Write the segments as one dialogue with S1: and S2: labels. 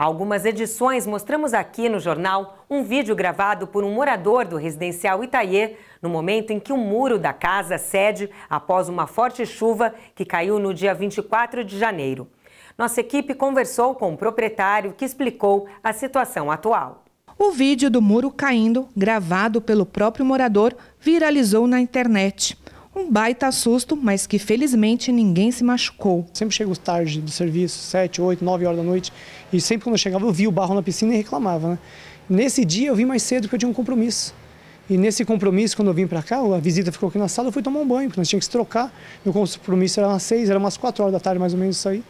S1: Há algumas edições mostramos aqui no jornal um vídeo gravado por um morador do residencial Itaier no momento em que o muro da casa cede após uma forte chuva que caiu no dia 24 de janeiro. Nossa equipe conversou com o proprietário que explicou a situação atual.
S2: O vídeo do muro caindo, gravado pelo próprio morador, viralizou na internet. Um baita susto, mas que
S3: felizmente ninguém se machucou. Sempre chego tarde do serviço, 7, 8, 9 horas da noite, e sempre quando eu chegava eu via o barro na piscina e reclamava. Né? Nesse dia eu vim mais cedo porque eu tinha um compromisso. E nesse compromisso, quando eu vim para cá, a visita ficou aqui na sala, eu fui tomar um banho, porque nós tínhamos que se trocar. Meu compromisso era umas 6, era umas 4 horas da tarde mais ou menos isso aí.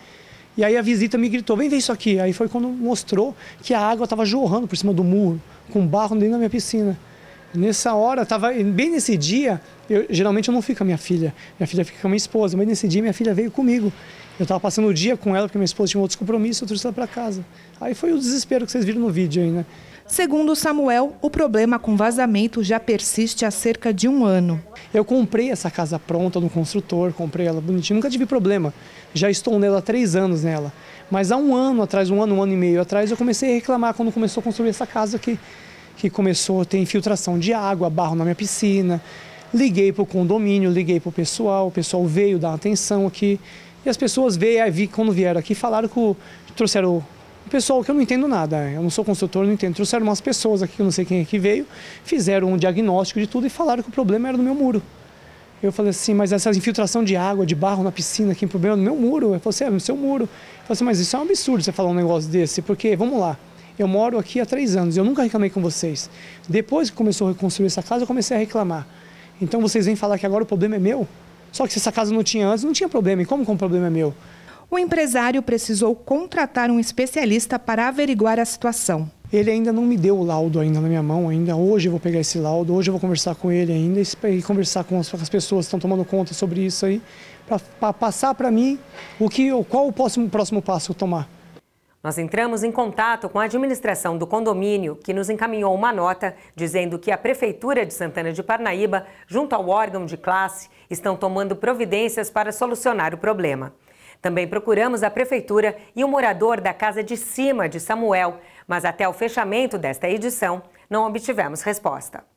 S3: E aí a visita me gritou, vem ver isso aqui. Aí foi quando mostrou que a água estava jorrando por cima do muro, com barro dentro da minha piscina. Nessa hora, tava bem nesse dia, eu, geralmente eu não fico com a minha filha, minha filha fica com a minha esposa, mas nesse dia minha filha veio comigo. Eu estava passando o dia com ela porque minha esposa tinha outros compromissos, eu trouxe ela para casa. Aí foi o desespero que vocês viram no vídeo aí, né? Segundo Samuel, o problema com vazamento já persiste há cerca de um ano. Eu comprei essa casa pronta no construtor, comprei ela bonitinha, nunca tive problema. Já estou nela há três anos nela. Mas há um ano atrás, um ano, um ano e meio atrás, eu comecei a reclamar quando começou a construir essa casa aqui que começou a ter infiltração de água, barro na minha piscina. Liguei para o condomínio, liguei para o pessoal, o pessoal veio dar atenção aqui. E as pessoas veio, vi, quando vieram aqui, falaram que trouxeram o pessoal que eu não entendo nada, é. eu não sou construtor, não entendo. Trouxeram umas pessoas aqui, que eu não sei quem é que veio, fizeram um diagnóstico de tudo e falaram que o problema era no meu muro. Eu falei assim, mas essa infiltração de água, de barro na piscina, que é problema no meu muro. Eu falei assim, é no seu muro. Eu falei assim, mas isso é um absurdo você falar um negócio desse, porque, vamos lá, eu moro aqui há três anos, eu nunca reclamei com vocês. Depois que começou a reconstruir essa casa, eu comecei a reclamar. Então vocês vêm falar que agora o problema é meu? Só que se essa casa não tinha antes, não tinha problema. E como que o problema é meu? O empresário precisou contratar um especialista para averiguar a situação. Ele ainda não me deu o laudo ainda na minha mão, ainda hoje eu vou pegar esse laudo, hoje eu vou conversar com ele ainda e conversar com as pessoas que estão tomando conta sobre isso aí, para passar para mim o que, qual o próximo, próximo passo tomar.
S1: Nós entramos em contato com a administração do condomínio, que nos encaminhou uma nota dizendo que a Prefeitura de Santana de Parnaíba, junto ao órgão de classe, estão tomando providências para solucionar o problema. Também procuramos a Prefeitura e o morador da Casa de Cima de Samuel, mas até o fechamento desta edição não obtivemos resposta.